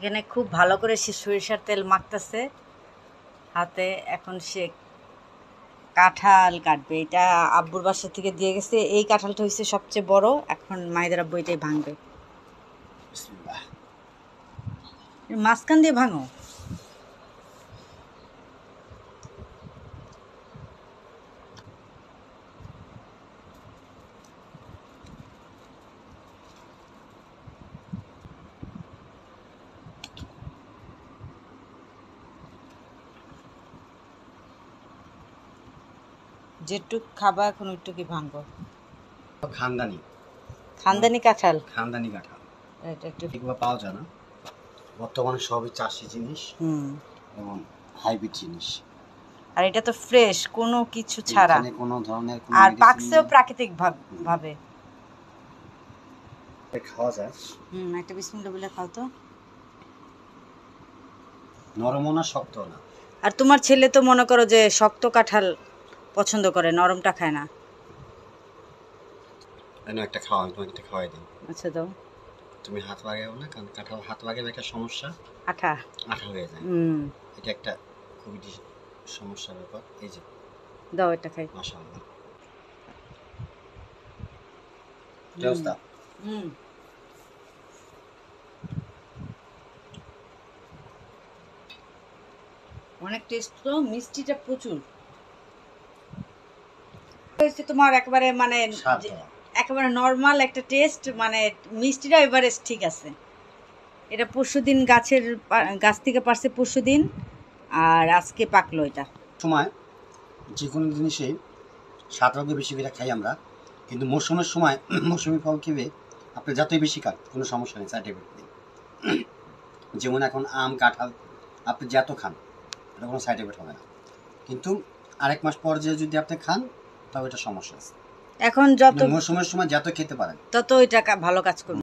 এখানে খুব ভালো করে সে সরিষার তেল মাখতেছে হাতে এখন সে কাঁঠাল কাটবে এটা আব্বুর বাসা থেকে দিয়ে গেছে এই কাঁঠালটা হয়েছে সবচেয়ে বড় এখন মায়েদের আব্বু এটাই ভাঙবে মাঝখান দিয়ে ভাঙো যেটুক খাবা এখন ওইটুকুই ভাঙবো খানদানি খানদানি কাঁঠাল খানদানি কাঁঠাল এটা একটু পাওয়া যায় না বর্তমানে সবই চাষি জিনিস হুম এবং হাইব্রিড জিনিস আর এটা তো ফ্রেশ কোনো কিছু ছাড়া কোনো ধরনের আর পাকসেও প্রাকৃতিক ভাবে খাওয়া যায় হুম একটা বিসমিল্লাহ বলে খাও তো নরমও না শক্ত না আর তোমার ছেলে তো মনে করো যে শক্ত কাঁঠাল পছন্দ করে নরমটা খায় না একটা খাওয়া আমি তোমাকে একটা খাওয়াই দিই আচ্ছা দাও তুমি হাত লাগাও না কারণ কাঁঠাল হাত লাগালে একটা সমস্যা আঠা আঠা হয়ে যায় হুম এটা একটা খুবই সমস্যা ব্যাপার এই যে দাও এটা খাই মাশাআল্লাহ জোস্তা হুম অনেক টেস্ট তো মিষ্টিটা প্রচুর হয়েছে তোমার একবারে মানে একেবারে নর্মাল একটা টেস্ট মানে মিষ্টিটা এভারেস্ট ঠিক আছে এটা পরশু দিন গাছের গাছ থেকে পারছে পরশু দিন আর আজকে পাকলো এটা সময় যে কোনো জিনিসে সাঁতারকে বেশি করে খাই আমরা কিন্তু মৌসুমের সময় মৌসুমি ফল খেবে আপনি যতই বেশি খান কোনো সমস্যা নেই সাইড এফেক্ট নেই যেমন এখন আম কাঁঠাল আপনি যত খান এটা কোনো সাইড এফেক্ট হবে না কিন্তু আরেক মাস পর যে যদি আপনি খান তাও এটা সমস্যা আছে এখন যত মৌসুমের মানে সময় যত খেতে পারেন তত এটা ভালো কাজ করবে